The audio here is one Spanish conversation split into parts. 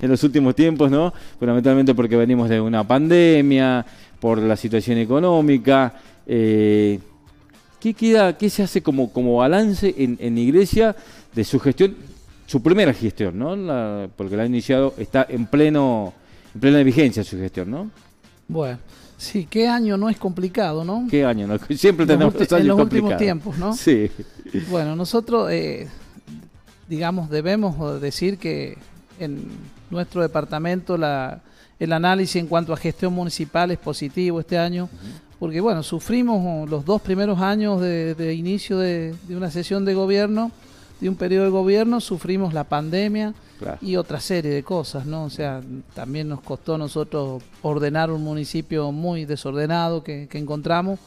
en los últimos tiempos, ¿no? Fundamentalmente porque venimos de una pandemia, por la situación económica. Eh, ¿qué, queda, ¿Qué se hace como, como balance en, Iglesia de su gestión, su primera gestión, ¿no? porque la ha iniciado, está en pleno en plena vigencia su gestión, ¿no? Bueno. Sí, qué año no es complicado, ¿no? Qué año, siempre tenemos los, años en los últimos tiempos, ¿no? Sí. Bueno, nosotros, eh, digamos, debemos decir que en nuestro departamento la, el análisis en cuanto a gestión municipal es positivo este año, porque bueno, sufrimos los dos primeros años de, inicio de, una sesión de gobierno, de un periodo de gobierno, sufrimos la pandemia y otra serie de cosas, ¿no? O sea, también nos costó a nosotros ordenar un municipio muy desordenado que, encontramos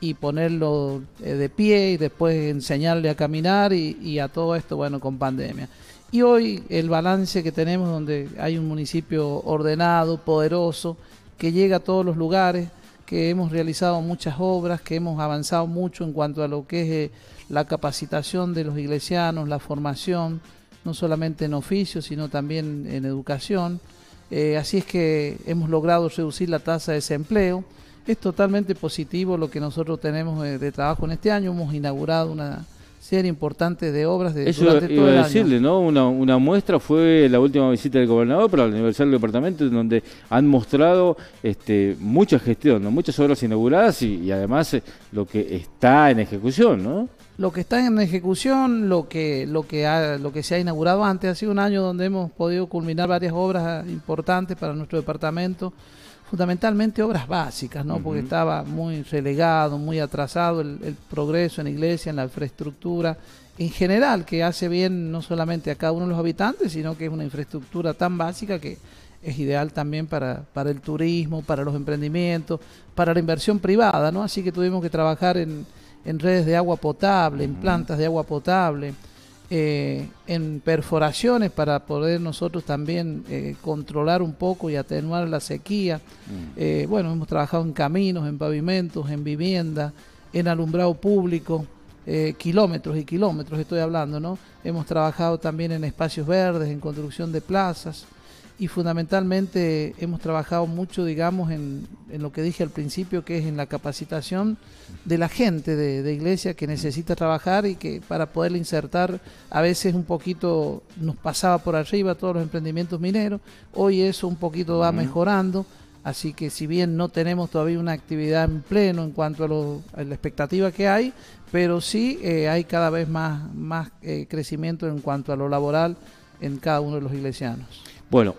y ponerlo eh, de pie y después enseñarle a caminar y, y a todo esto, bueno, con pandemia. Y hoy el balance que tenemos donde hay un municipio ordenado, poderoso, que llega a todos los lugares, que hemos realizado muchas obras, que hemos avanzado mucho en cuanto a lo que es eh, la capacitación de los iglesianos, la formación, no solamente en oficio, sino también en educación. Eh, así es que hemos logrado reducir la tasa de desempleo. Es totalmente positivo lo que nosotros tenemos eh, de trabajo en este año. Hemos inaugurado una, ser importante de obras de Eso durante iba todo el a decirle, ¿no? Una, una, muestra fue la última visita del gobernador para la Universidad del Departamento, donde han mostrado este, mucha gestión, ¿no? muchas obras inauguradas y, además eh, lo que está en ejecución, ¿no? Lo que está en ejecución, lo que, lo, que lo que se ha inaugurado antes, ha sido un año donde hemos podido culminar varias obras ah, importantes para nuestro departamento fundamentalmente obras básicas, ¿no? Porque estaba muy relegado, muy atrasado el, progreso en la iglesia, en la infraestructura en general, que hace bien no solamente a cada uno de los habitantes, sino que es una infraestructura tan básica que es ideal también para, el turismo, para los emprendimientos, para la inversión privada, ¿no? Así que tuvimos que trabajar en, redes de agua potable, en plantas de agua potable, eh, en perforaciones para poder nosotros también eh, controlar un poco y atenuar la sequía. Mm. Eh, bueno, hemos trabajado en caminos, en pavimentos, en vivienda, en alumbrado público. kilómetros y kilómetros estoy hablando, ¿no? Hemos trabajado también en espacios verdes, en construcción de plazas y fundamentalmente hemos trabajado mucho, digamos, en, lo que dije al principio, que es en la capacitación de la gente de, iglesia que necesita trabajar y que para poder insertar a veces un poquito nos pasaba por arriba todos los emprendimientos mineros, hoy eso un poquito va mejorando, así que si bien no tenemos todavía una actividad en pleno en cuanto a, lo, a la expectativa que hay, pero sí eh, hay cada vez más, más eh, crecimiento en cuanto a lo laboral en cada uno de los iglesianos. Bueno,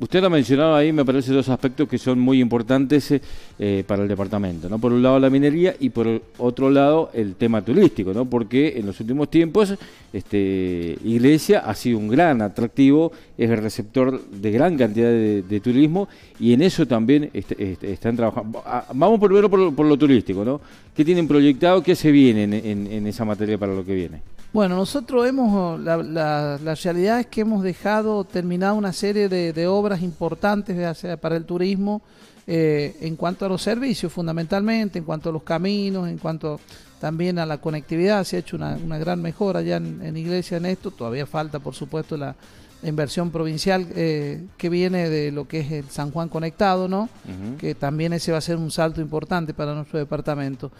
usted ha mencionado ahí, me parece, dos aspectos que son muy importantes eh, eh, para el departamento, ¿no? Por un lado la minería y por otro lado el tema turístico, ¿no? Porque en los últimos tiempos, este, Iglesia ha sido un gran atractivo es el receptor de gran cantidad de, turismo y en eso también están trabajando. Ah, vamos primero por, por, lo turístico, ¿no? ¿Qué tienen proyectado? ¿Qué se viene en, esa materia para lo que viene? Bueno, nosotros hemos, la, la, realidad es que hemos dejado terminada una serie de, obras importantes para el turismo eh, en cuanto a los servicios fundamentalmente, en cuanto a los caminos, en cuanto también a la conectividad, se ha hecho una, gran mejora ya en Iglesia en esto, todavía falta por supuesto la inversión provincial eh, que viene de lo que es el San Juan Conectado, ¿no? Que también ese va a ser un salto importante para nuestro departamento.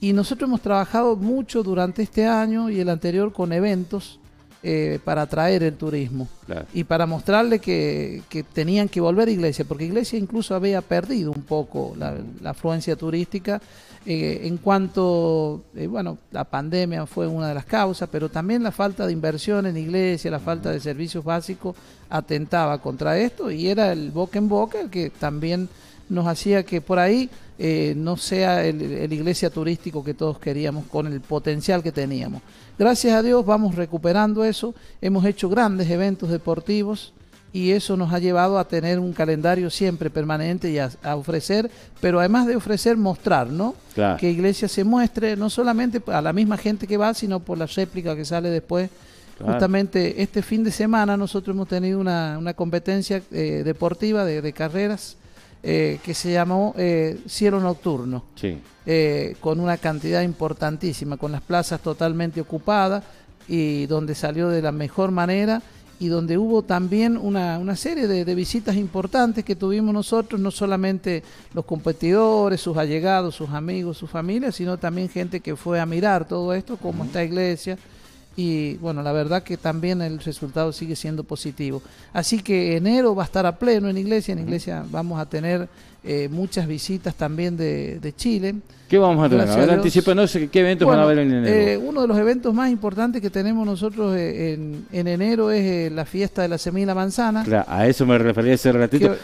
Y nosotros hemos trabajado mucho durante este año y el anterior con eventos eh, para atraer el turismo y para mostrarle que, tenían que volver a Iglesia, porque Iglesia incluso había perdido un poco la, afluencia turística eh, en cuanto, eh, bueno, la pandemia fue una de las causas, pero también la falta de inversión en Iglesia, la falta de servicios básicos atentaba contra esto y era el boca en boca el que también nos hacía que por ahí eh, no sea el, iglesia turístico que todos queríamos con el potencial que teníamos. Gracias a Dios vamos recuperando eso, hemos hecho grandes eventos deportivos y eso nos ha llevado a tener un calendario siempre permanente y a, ofrecer, pero además de ofrecer, mostrar, ¿no? Que iglesia se muestre, no solamente a la misma gente que va, sino por la réplica que sale después. Justamente este fin de semana nosotros hemos tenido una, competencia eh, deportiva de carreras eh, que se llamó eh, Cielo Nocturno, eh, con una cantidad importantísima, con las plazas totalmente ocupadas y donde salió de la mejor manera y donde hubo también una, serie de, visitas importantes que tuvimos nosotros, no solamente los competidores, sus allegados, sus amigos, sus familias, sino también gente que fue a mirar todo esto, como esta iglesia, y bueno, la verdad que también el resultado sigue siendo positivo. Así que enero va a estar a pleno en iglesia, en iglesia vamos a tener eh, muchas visitas también de, Chile. ¿Qué vamos a tener? A ¿qué eventos van a haber en enero? Eh, uno de los eventos más importantes que tenemos nosotros eh, en, en enero es eh, la fiesta de la semilla manzana. Claro, a eso me refería hace ratito.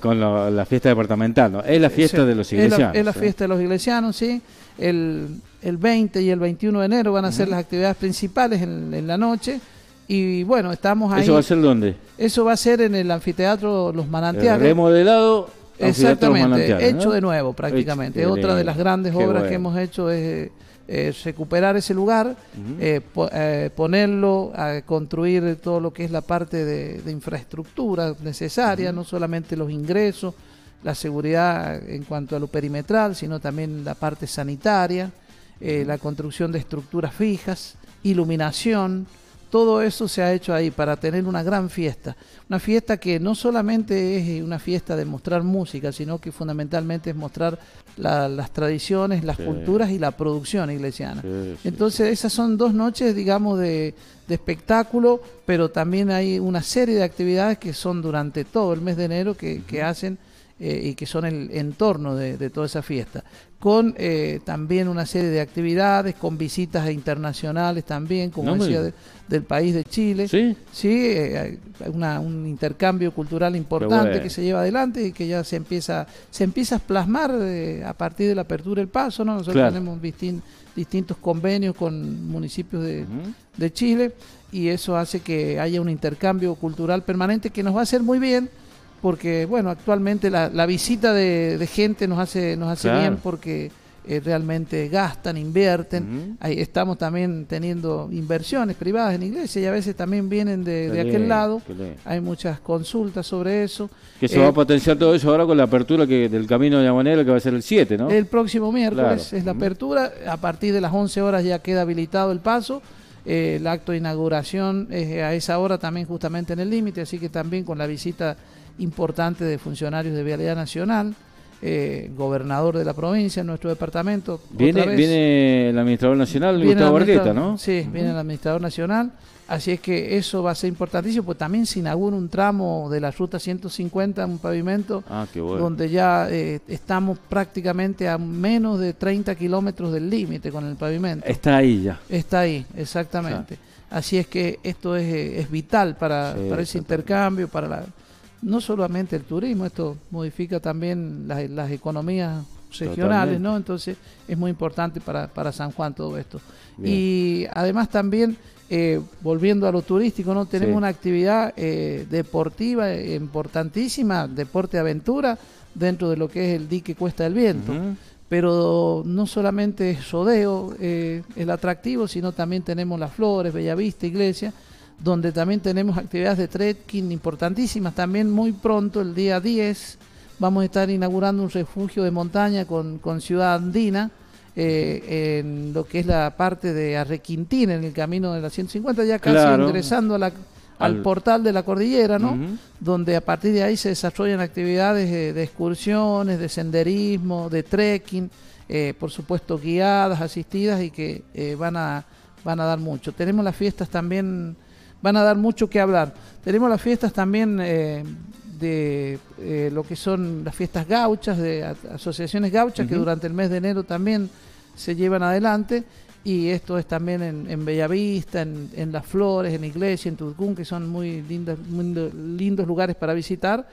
con la fiesta departamental, Es la fiesta de los iglesianos. es la fiesta de los iglesianos, sí el, el 20 y el 21 de enero van a ser las actividades principales en, la noche. Y bueno, estamos ahí. ¿Eso va a ser dónde? Eso va a ser en el anfiteatro Los Manantiales. El remodelado. Exactamente, hecho de nuevo prácticamente. Otra de las grandes obras que hemos hecho es eh, recuperar ese lugar, eh, eh, ponerlo, a construir todo lo que es la parte de, infraestructura necesaria, no solamente los ingresos, la seguridad en cuanto a lo perimetral, sino también la parte sanitaria, eh, la construcción de estructuras fijas, iluminación, todo eso se ha hecho ahí para tener una gran fiesta. Una fiesta que no solamente es eh, una fiesta de mostrar música, sino que fundamentalmente es mostrar las tradiciones, las culturas y la producción iglesiana. Entonces esas son dos noches, digamos, de, de, espectáculo, pero también hay una serie de actividades que son durante todo el mes de enero que, que hacen eh, y que son el entorno de, toda esa fiesta, con eh, también una serie de actividades, con visitas internacionales también, como decía, del país de Chile. Sí. Sí, eh, un intercambio cultural importante que se lleva adelante y que ya se empieza, se empieza a plasmar a partir de la apertura del paso, Nosotros tenemos distintos convenios con municipios de, de Chile y eso hace que haya un intercambio cultural permanente que nos va a hacer muy bien porque bueno, actualmente la, visita de, gente nos hace, nos hace bien porque eh, realmente gastan, invierten. Ahí estamos también teniendo inversiones privadas en iglesia y a veces también vienen de, aquel lado. Hay muchas consultas sobre eso. Que se va a eh, potenciar todo eso ahora con la apertura que, del Camino de la manera que va a ser el 7, ¿no? El próximo miércoles es la apertura. A partir de las 11 horas ya queda habilitado el paso. Eh, el acto de inauguración es a esa hora también justamente en el límite, así que también con la visita importante de funcionarios de Vialidad Nacional, eh, gobernador de la provincia, en nuestro departamento. Viene, el administrador nacional, Gustavo ¿no? Sí, viene el administrador nacional. Así es que eso va a ser importantísimo, pues también se inaugura un tramo de la ruta 150, un pavimento, ah, donde ya eh, estamos prácticamente a menos de 30 kilómetros del límite con el pavimento. Está ahí ya. Está ahí, exactamente. Así es que esto es, eh, es vital para ese intercambio, para la, no solamente el turismo, esto modifica también las, economías regionales, ¿no? Entonces es muy importante para, San Juan todo esto. Y además también, eh, volviendo a lo turístico, ¿no? Tenemos una actividad eh, deportiva eh, importantísima, deporte aventura, dentro de lo que es el dique Cuesta del Viento. Pero no solamente es Sodeo el atractivo, sino también tenemos las flores, Bellavista, Iglesia, donde también tenemos actividades de trekking importantísimas. También muy pronto, el día 10, vamos a estar inaugurando un refugio de montaña con, con Ciudad Andina, eh, en lo que es la parte de Arrequintín, en el camino de la 150, ya casi ingresando a la, al, portal de la cordillera, ¿no? Donde a partir de ahí se desarrollan actividades de, excursiones, de senderismo, de trekking, eh, por supuesto guiadas, asistidas y que eh, van, a, van a dar mucho. Tenemos las fiestas también van a dar mucho que hablar. Tenemos las fiestas también eh, de eh, lo que son las fiestas gauchas, de asociaciones gauchas, que durante el mes de enero también se llevan adelante. Y esto es también en, Bellavista, en, Las Flores, en Iglesia, en Turcún, que son muy muy lindos lugares para visitar,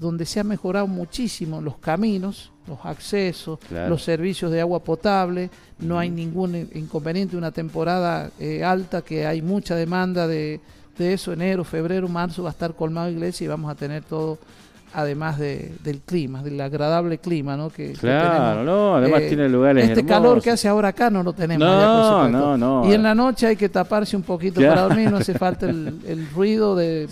donde se han mejorado muchísimo los caminos los accesos, los servicios de agua potable, no hay ningún inconveniente, una temporada eh, alta que hay mucha demanda de, eso, enero, febrero, marzo va a estar colmado iglesia y vamos a tener todo además del clima, del agradable clima, ¿no? Que, claro, además eh, tiene lugares Este calor que hace ahora acá no lo tenemos. Y en la noche hay que taparse un poquito para dormir, no hace falta el, ruido del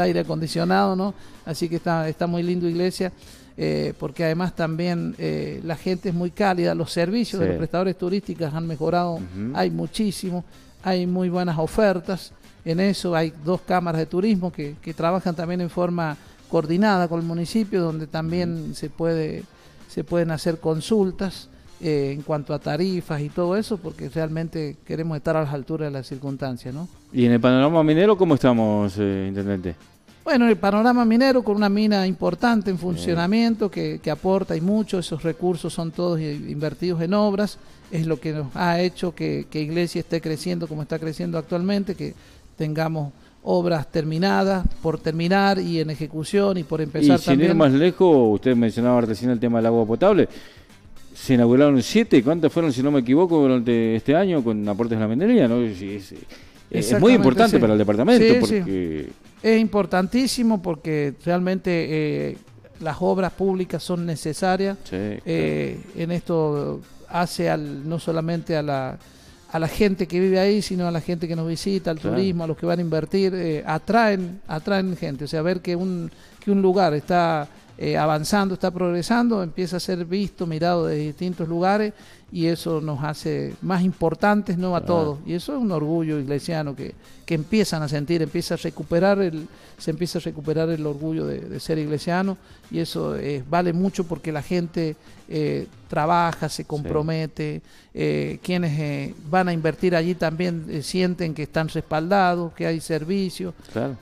aire acondicionado, ¿no? Así que está, está muy lindo iglesia. Eh, porque además también eh, la gente es muy cálida, los servicios de los prestadores turísticos han mejorado, hay muchísimo, hay muy buenas ofertas en eso, hay dos cámaras de turismo que, trabajan también en forma coordinada con el municipio, donde también se, puede, se pueden hacer consultas. Eh, en cuanto a tarifas y todo eso, porque realmente queremos estar a las alturas de las circunstancias, ¿no? ¿Y en el panorama minero cómo estamos, Intendente? Bueno, el panorama minero con una mina importante en funcionamiento que, aporta y mucho, esos recursos son todos invertidos en obras, es lo que nos ha hecho que, Iglesia esté creciendo como está creciendo actualmente, que tengamos obras terminadas, por terminar y en ejecución y por empezar. Y sin ir más lejos, usted mencionaba recién el tema del agua potable. Se inauguraron siete, ¿cuántas fueron, si no me equivoco, durante este año con aportes de la minería? Es, muy importante para el departamento porque es importantísimo porque realmente eh, las obras públicas son necesarias. Eh, en esto hace no solamente a la, a la gente que vive ahí, sino a la gente que nos visita, al turismo, a los que van a invertir, eh, atraen, atraen gente. O sea, ver que un, que un lugar está avanzando, está progresando, empieza a ser visto, mirado desde distintos lugares y eso nos hace más importantes, ¿no? A todos. Y eso es un orgullo iglesiano que, empiezan a sentir, empieza a recuperar el, se empieza a recuperar el orgullo de, ser iglesiano y eso eh, vale mucho porque la gente eh, trabaja, se compromete, eh, quienes van a invertir allí también sienten que están respaldados, que hay servicios,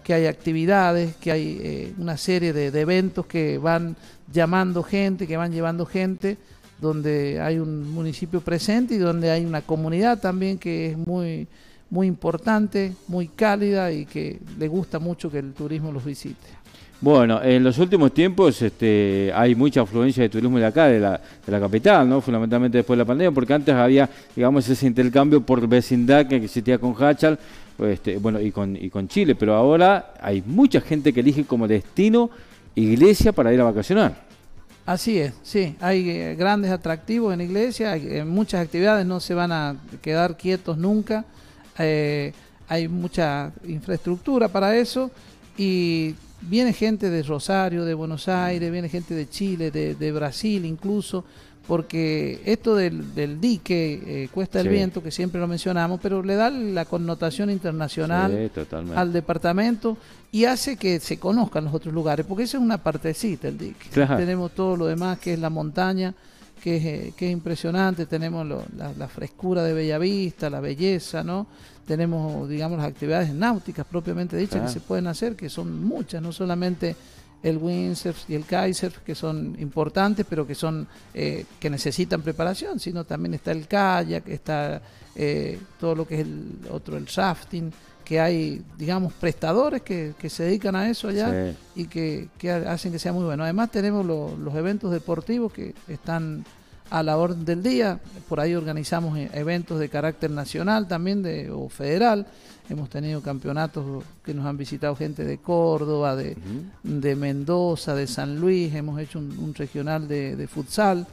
que hay actividades, que hay una serie de eventos que van llamando gente, que van llevando gente donde hay un municipio presente y donde hay una comunidad también que es muy, muy importante, muy cálida y que le gusta mucho que el turismo los visite. Bueno, en los últimos tiempos este, hay mucha afluencia de turismo de acá, de la, de la capital, ¿no? Fundamentalmente después de la pandemia, porque antes había, digamos, ese intercambio por vecindad que existía con Hachal, pues, este, bueno, y con, y con Chile, pero ahora hay mucha gente que elige como destino iglesia para ir a vacacionar. Así es, sí, hay eh, grandes atractivos en la iglesia, hay, eh, muchas actividades no se van a quedar quietos nunca, eh, hay mucha infraestructura para eso y viene gente de Rosario, de Buenos Aires, viene gente de Chile, de Brasil incluso, porque esto del, dique eh, Cuesta el Viento, que siempre lo mencionamos, pero le da la connotación internacional al departamento y hace que se conozcan los otros lugares, porque esa es una partecita del dique. Tenemos todo lo demás, que es la montaña, que es, eh, que es impresionante, tenemos la, frescura de Bellavista, la belleza, ¿no? Tenemos, digamos, las actividades náuticas propiamente dichas que se pueden hacer, que son muchas, no solamente el Windsurf y el Kitesurf, que son importantes, pero que son eh, que necesitan preparación, sino también está el kayak, está eh, todo lo que es el otro, el shafting, que hay, digamos, prestadores que, se dedican a eso allá y que, que, hacen que sea muy bueno. Además tenemos los eventos deportivos que están a la orden del día. Por ahí organizamos eh, eventos de carácter nacional también de, o federal. Hemos tenido campeonatos que nos han visitado gente de Córdoba, de, de Mendoza, de San Luis. Hemos hecho un, regional de, futsal.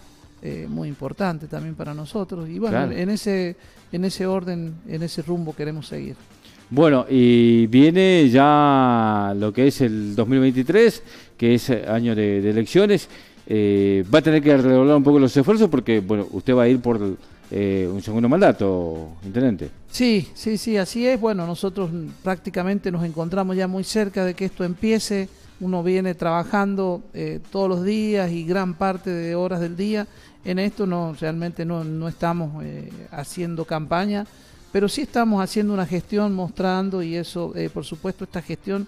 Eh, muy importante también para nosotros y bueno en ese en ese orden en ese rumbo queremos seguir bueno, y viene ya lo que es el 2023, que es eh, año de, de elecciones. Eh, va a tener que redoblar un poco los esfuerzos porque, bueno, usted va a ir por eh, un segundo mandato, intendente. Sí, sí, sí, así es. Bueno, nosotros prácticamente nos encontramos ya muy cerca de que esto empiece. Uno viene trabajando eh, todos los días y gran parte de horas del día. En esto no realmente no, no estamos haciendo campaña, pero sí estamos haciendo una gestión, mostrando y eso, por supuesto, esta gestión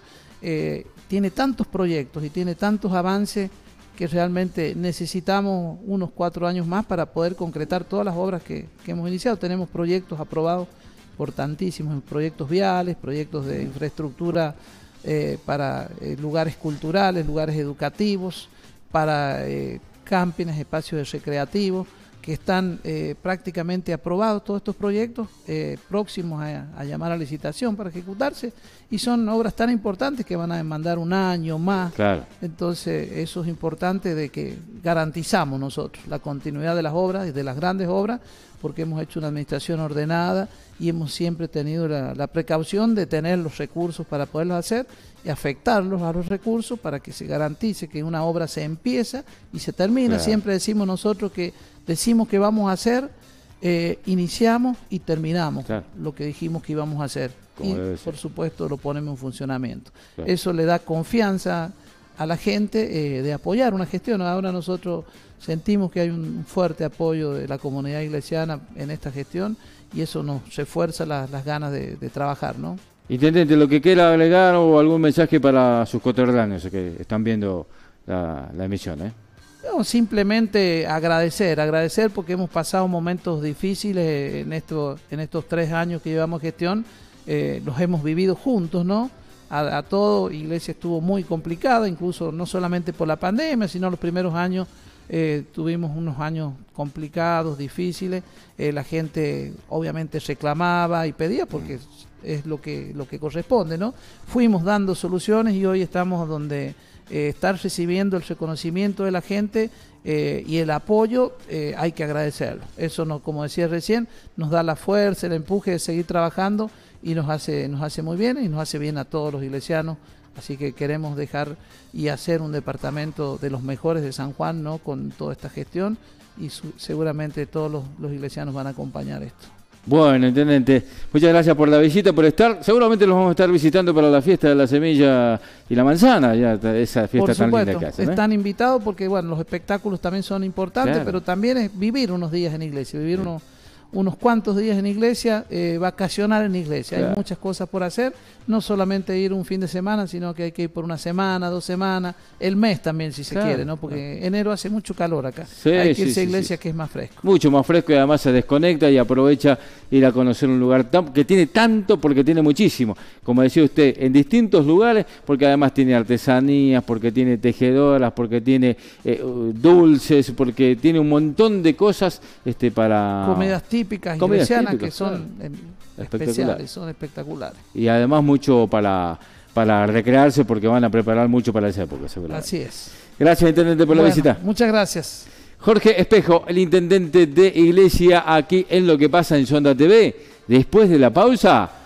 tiene tantos proyectos y tiene tantos avances que realmente necesitamos unos cuatro años más para poder concretar todas las obras que, hemos iniciado. Tenemos proyectos aprobados importantísimos, proyectos viales, proyectos de infraestructura eh, para eh, lugares culturales, lugares educativos, para eh, campings, espacios recreativos que están eh, prácticamente aprobados todos estos proyectos, eh, próximos a, llamar a licitación para ejecutarse, y son obras tan importantes que van a demandar un año más. Entonces, eso es importante de que garantizamos nosotros la continuidad de las obras y de las grandes obras, porque hemos hecho una administración ordenada y hemos siempre tenido la, precaución de tener los recursos para poderlos hacer y afectarlos a los recursos para que se garantice que una obra se empieza y se termina. Siempre decimos nosotros que decimos que vamos a hacer, eh, iniciamos y terminamos lo que dijimos que íbamos a hacer. y por supuesto lo ponemos en funcionamiento. Eso le da confianza a la gente eh, de apoyar una gestión. Ahora nosotros sentimos que hay un fuerte apoyo de la comunidad iglesiana en esta gestión y eso nos refuerza las ganas de, trabajar, ¿no? Intendente, lo que quiera agregar o algún mensaje para sus coterráneos que están viendo la, emisión, eh? simplemente agradecer, agradecer porque hemos pasado momentos difíciles en, en estos tres años que llevamos gestión, eh, los hemos vivido juntos, ¿no? A, a, todo, Iglesia estuvo muy complicada, incluso no solamente por la pandemia, sino los primeros años eh, tuvimos unos años complicados, difíciles, eh, la gente obviamente reclamaba y pedía porque mm. es lo que, lo que corresponde, ¿no? Fuimos dando soluciones y hoy estamos donde eh, estar recibiendo el reconocimiento de la gente y el apoyo, hay que agradecerlo. Eso, como decía recién, nos da la fuerza, el empuje de seguir trabajando y nos hace, nos hace muy bien y nos hace bien a todos los iglesianos Así que queremos dejar y hacer un departamento de los mejores de San Juan, ¿no? Con toda esta gestión y seguramente todos los, iglesianos van a acompañar esto. Bueno, intendente, muchas gracias por la visita, por estar. Seguramente los vamos a estar visitando para la fiesta de la semilla y la manzana, ya esa fiesta tan linda que ¿eh? Están invitados porque bueno, los espectáculos también son importantes, pero también es vivir unos días en iglesia, vivir unos unos cuantos días en iglesia, eh, vacacionar en iglesia. Hay muchas cosas por hacer, no solamente ir un fin de semana, sino que hay que ir por una semana, dos semanas, el mes también si se quiere, ¿no? Porque enero hace mucho calor acá. Sí, hay que irse a iglesia que es más fresco. Mucho más fresco y además se desconecta y aprovecha ir a conocer un lugar que tiene tanto porque tiene muchísimo. Como decía usted, en distintos lugares, porque además tiene artesanías, porque tiene tejedoras, porque tiene eh, dulces, porque tiene un montón de cosas este, para... Comidas típicas que son em, especiales, son espectaculares. Y además mucho para, para recrearse porque van a preparar mucho para esa época, Así es. Gracias, Intendente, por la visita. Muchas gracias. Jorge Espejo, el Intendente de Iglesia, aquí en Lo que pasa en Sonda TV. Después de la pausa...